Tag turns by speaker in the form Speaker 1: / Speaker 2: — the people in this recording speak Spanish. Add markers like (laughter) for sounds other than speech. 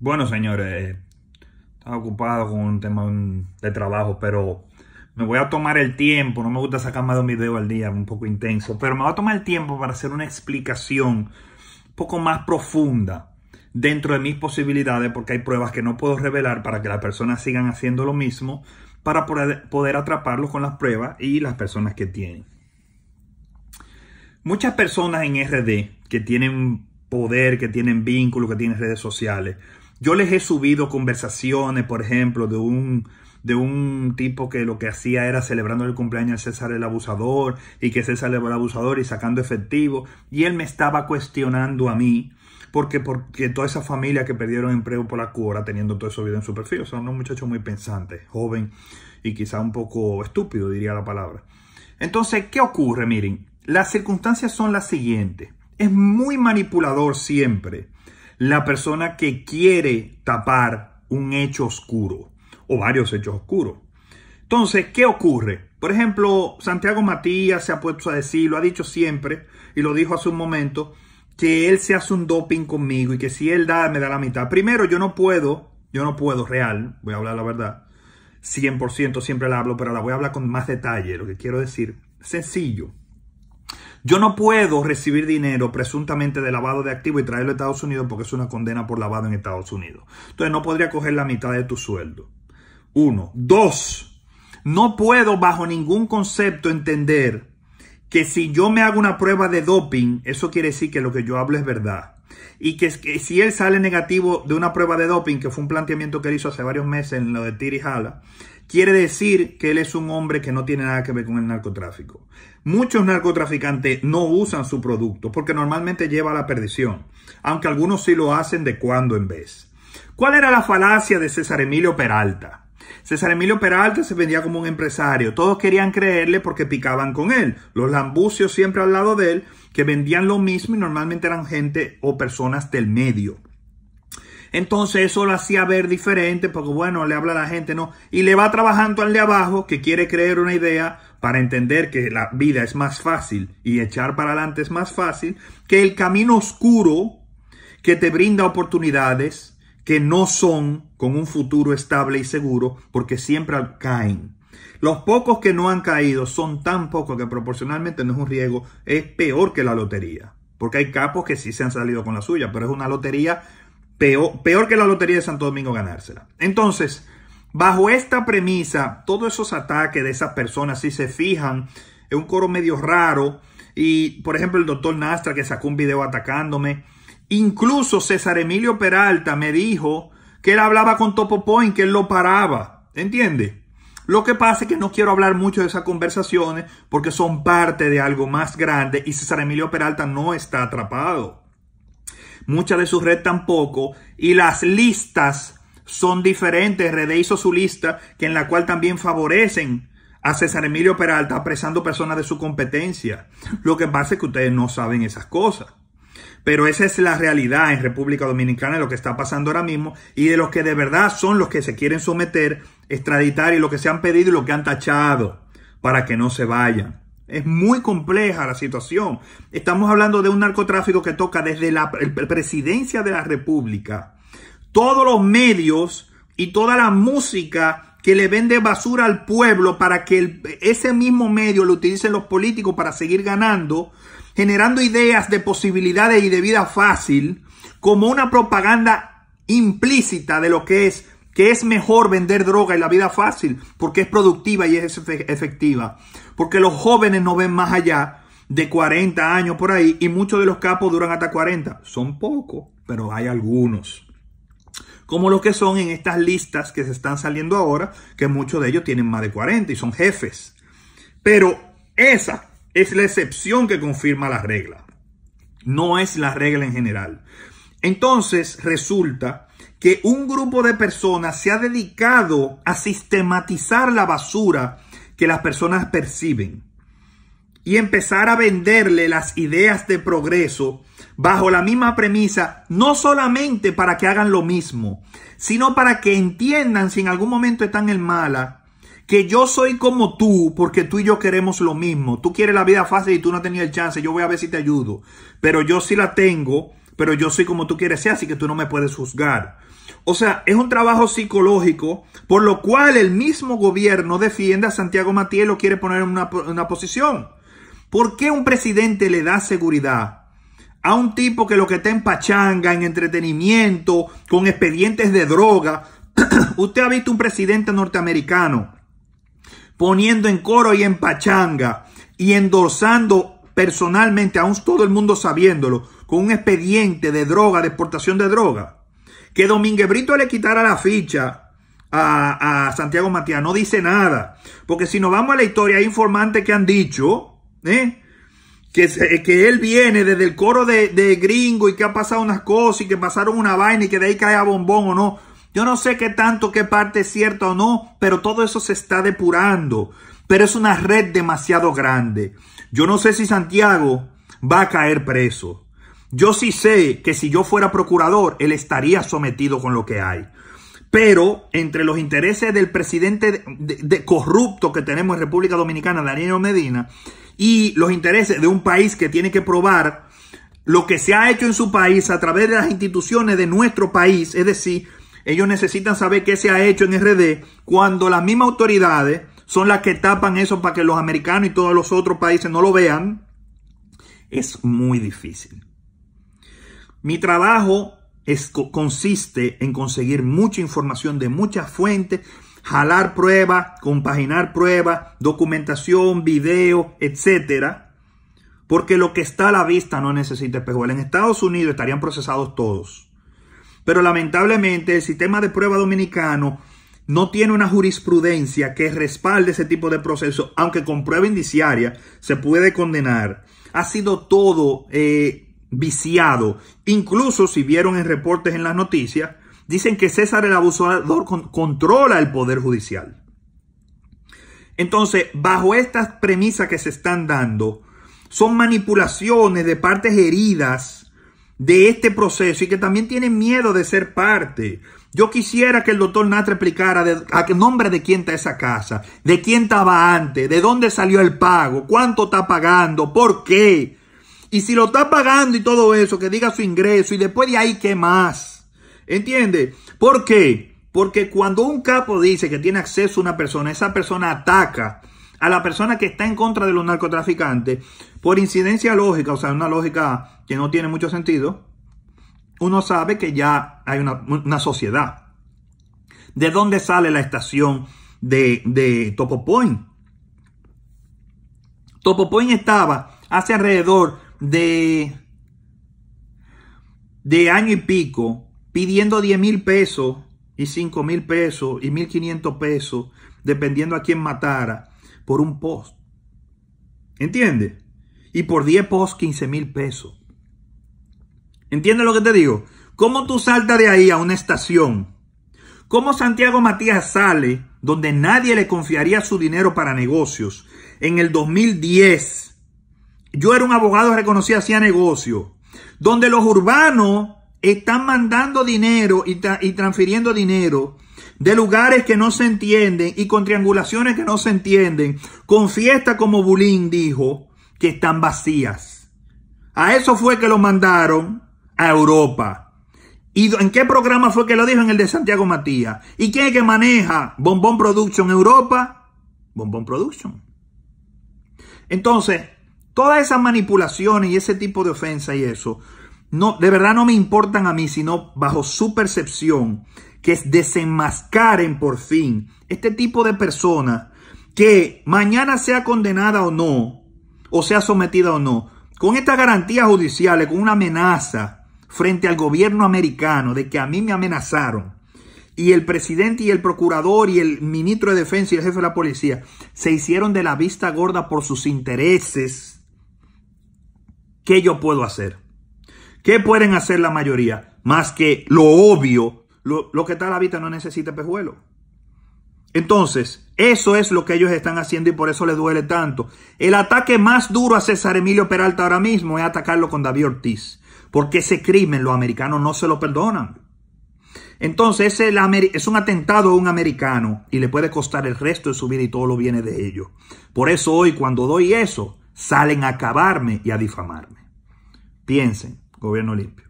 Speaker 1: Bueno, señores, estaba ocupado con un tema de trabajo, pero me voy a tomar el tiempo. No me gusta sacar más de un video al día, un poco intenso, pero me voy a tomar el tiempo para hacer una explicación un poco más profunda dentro de mis posibilidades, porque hay pruebas que no puedo revelar para que las personas sigan haciendo lo mismo, para poder atraparlos con las pruebas y las personas que tienen. Muchas personas en RD que tienen poder, que tienen vínculos, que tienen redes sociales, yo les he subido conversaciones, por ejemplo, de un, de un tipo que lo que hacía era celebrando el cumpleaños de César el Abusador y que César el Abusador y sacando efectivo. Y él me estaba cuestionando a mí porque, porque toda esa familia que perdieron empleo por la cura teniendo todo eso vida en su perfil. son un muchacho muy pensante, joven y quizá un poco estúpido, diría la palabra. Entonces, ¿qué ocurre? Miren, las circunstancias son las siguientes. Es muy manipulador siempre la persona que quiere tapar un hecho oscuro o varios hechos oscuros. Entonces, ¿qué ocurre? Por ejemplo, Santiago Matías se ha puesto a decir, lo ha dicho siempre y lo dijo hace un momento, que él se hace un doping conmigo y que si él da, me da la mitad. Primero, yo no puedo, yo no puedo, real, voy a hablar la verdad. 100% siempre la hablo, pero la voy a hablar con más detalle, lo que quiero decir. Sencillo. Yo no puedo recibir dinero presuntamente de lavado de activos y traerlo a Estados Unidos porque es una condena por lavado en Estados Unidos. Entonces no podría coger la mitad de tu sueldo. Uno. Dos. No puedo bajo ningún concepto entender que si yo me hago una prueba de doping, eso quiere decir que lo que yo hablo es verdad. Y que, si él sale negativo de una prueba de doping, que fue un planteamiento que él hizo hace varios meses en lo de Tiri Hala quiere decir que él es un hombre que no tiene nada que ver con el narcotráfico. Muchos narcotraficantes no usan su producto porque normalmente lleva a la perdición, aunque algunos sí lo hacen de cuando en vez. ¿Cuál era la falacia de César Emilio Peralta? César Emilio Peralta se vendía como un empresario. Todos querían creerle porque picaban con él. Los lambucios siempre al lado de él que vendían lo mismo y normalmente eran gente o personas del medio. Entonces eso lo hacía ver diferente porque bueno, le habla a la gente, ¿no? Y le va trabajando al de abajo que quiere creer una idea para entender que la vida es más fácil y echar para adelante es más fácil que el camino oscuro que te brinda oportunidades que no son con un futuro estable y seguro porque siempre caen. Los pocos que no han caído son tan pocos que proporcionalmente no es un riesgo, es peor que la lotería. Porque hay capos que sí se han salido con la suya, pero es una lotería Peor, peor que la Lotería de Santo Domingo ganársela. Entonces, bajo esta premisa, todos esos ataques de esas personas, si se fijan, es un coro medio raro. Y, por ejemplo, el doctor Nastra que sacó un video atacándome. Incluso César Emilio Peralta me dijo que él hablaba con Topo Point, que él lo paraba. ¿Entiende? Lo que pasa es que no quiero hablar mucho de esas conversaciones porque son parte de algo más grande y César Emilio Peralta no está atrapado muchas de sus redes tampoco. Y las listas son diferentes. RD hizo su lista, que en la cual también favorecen a César Emilio Peralta apresando personas de su competencia. Lo que pasa es que ustedes no saben esas cosas. Pero esa es la realidad en República Dominicana lo que está pasando ahora mismo y de los que de verdad son los que se quieren someter, extraditar y lo que se han pedido y lo que han tachado para que no se vayan. Es muy compleja la situación. Estamos hablando de un narcotráfico que toca desde la presidencia de la República. Todos los medios y toda la música que le vende basura al pueblo para que ese mismo medio lo utilicen los políticos para seguir ganando, generando ideas de posibilidades y de vida fácil como una propaganda implícita de lo que es que es mejor vender droga y la vida fácil porque es productiva y es efectiva. Porque los jóvenes no ven más allá de 40 años por ahí y muchos de los capos duran hasta 40. Son pocos, pero hay algunos. Como los que son en estas listas que se están saliendo ahora, que muchos de ellos tienen más de 40 y son jefes. Pero esa es la excepción que confirma la regla. No es la regla en general. Entonces resulta que un grupo de personas se ha dedicado a sistematizar la basura que las personas perciben y empezar a venderle las ideas de progreso bajo la misma premisa, no solamente para que hagan lo mismo, sino para que entiendan si en algún momento están en mala, que yo soy como tú porque tú y yo queremos lo mismo. Tú quieres la vida fácil y tú no tenías el chance, yo voy a ver si te ayudo, pero yo sí la tengo pero yo soy como tú quieres ser, así que tú no me puedes juzgar. O sea, es un trabajo psicológico, por lo cual el mismo gobierno defiende a Santiago Matías y lo quiere poner en una, posición. ¿Por qué un presidente le da seguridad a un tipo que lo que está en pachanga, en entretenimiento, con expedientes de droga? (clears throat) Usted ha visto un presidente norteamericano poniendo en coro y en pachanga y endorsando personalmente, aún todo el mundo sabiéndolo, con un expediente de droga, de exportación de droga. Que Domínguez Brito le quitara la ficha a, Santiago Matías. No dice nada. Porque si nos vamos a la historia, hay informantes que han dicho ¿eh? que, eh, que, él viene desde el coro de, de gringo y que ha pasado unas cosas y que pasaron una vaina y que de ahí cae a bombón o no. Yo no sé qué tanto, qué parte es cierta o no, pero todo eso se está depurando. Pero es una red demasiado grande. Yo no sé si Santiago va a caer preso. Yo sí sé que si yo fuera procurador, él estaría sometido con lo que hay. Pero entre los intereses del presidente de, corrupto que tenemos en República Dominicana, Daniel Medina, y los intereses de un país que tiene que probar lo que se ha hecho en su país a través de las instituciones de nuestro país, es decir, ellos necesitan saber qué se ha hecho en RD cuando las mismas autoridades son las que tapan eso para que los americanos y todos los otros países no lo vean, es muy difícil. Mi trabajo consiste en conseguir mucha información de muchas fuentes, jalar pruebas, compaginar pruebas, documentación, video, etc. Porque lo que está a la vista no necesita espejo. En Estados Unidos estarían procesados todos. Pero lamentablemente el sistema de prueba dominicano no tiene una jurisprudencia que respalde ese tipo de proceso, aunque con prueba indiciaria se puede condenar. Ha sido todo eh, viciado. Incluso si vieron en reportes en las noticias, dicen que César el abusador controla el poder judicial. Entonces, bajo estas premisas que se están dando, son manipulaciones de partes heridas de este proceso y que también tienen miedo de ser parte. Yo quisiera que el doctor Natra explicara a qué nombre de quién está esa casa, de quién estaba antes, de dónde salió el pago, cuánto está pagando, por qué. Y si lo está pagando y todo eso, que diga su ingreso y después de ahí, ¿qué más? ¿Entiende? ¿Por qué? Porque cuando un capo dice que tiene acceso a una persona, esa persona ataca a la persona que está en contra de los narcotraficantes por incidencia lógica, o sea, una lógica que no tiene mucho sentido, uno sabe que ya hay una, sociedad. ¿De dónde sale la estación de, de Topo Point? Topo Point estaba hacia alrededor de, de año y pico pidiendo 10 mil pesos y 5 mil pesos y 1500 pesos, dependiendo a quién matara, por un post. ¿Entiendes? Y por 10 post, 15 mil pesos. ¿Entiendes lo que te digo? ¿Cómo tú saltas de ahí a una estación? ¿Cómo Santiago Matías sale, donde nadie le confiaría su dinero para negocios, en el 2010, yo era un abogado reconocido, hacía negocio, donde los urbanos están mandando dinero y, transfiriendo dinero de lugares que no se entienden y con triangulaciones que no se entienden, con fiestas como Bulín dijo, que están vacías. A eso fue que lo mandaron a Europa. ¿Y en qué programa fue que lo dijo? En el de Santiago Matías. ¿Y quién es que maneja Bombón Production Europa? Bombón Production. Entonces, Todas esas manipulaciones y ese tipo de ofensa y eso, no, de verdad no me importan a mí, sino bajo su percepción, que es desenmascaren por fin este tipo de persona que mañana sea condenada o no, o sea sometida o no, con estas garantías judiciales, con una amenaza frente al gobierno americano de que a mí me amenazaron, y el presidente y el procurador y el ministro de defensa y el jefe de la policía se hicieron de la vista gorda por sus intereses ¿qué yo puedo hacer? ¿Qué pueden hacer la mayoría? Más que lo obvio, lo, que está a la vista no necesita pejuelo. Entonces, eso es lo que ellos están haciendo y por eso le duele tanto. El ataque más duro a César Emilio Peralta ahora mismo es atacarlo con David Ortiz, porque ese crimen los americanos no se lo perdonan. Entonces, es, es un atentado a un americano y le puede costar el resto de su vida y todo lo viene de ello. Por eso hoy, cuando doy eso, salen a acabarme y a difamarme. Piensen, gobierno limpio.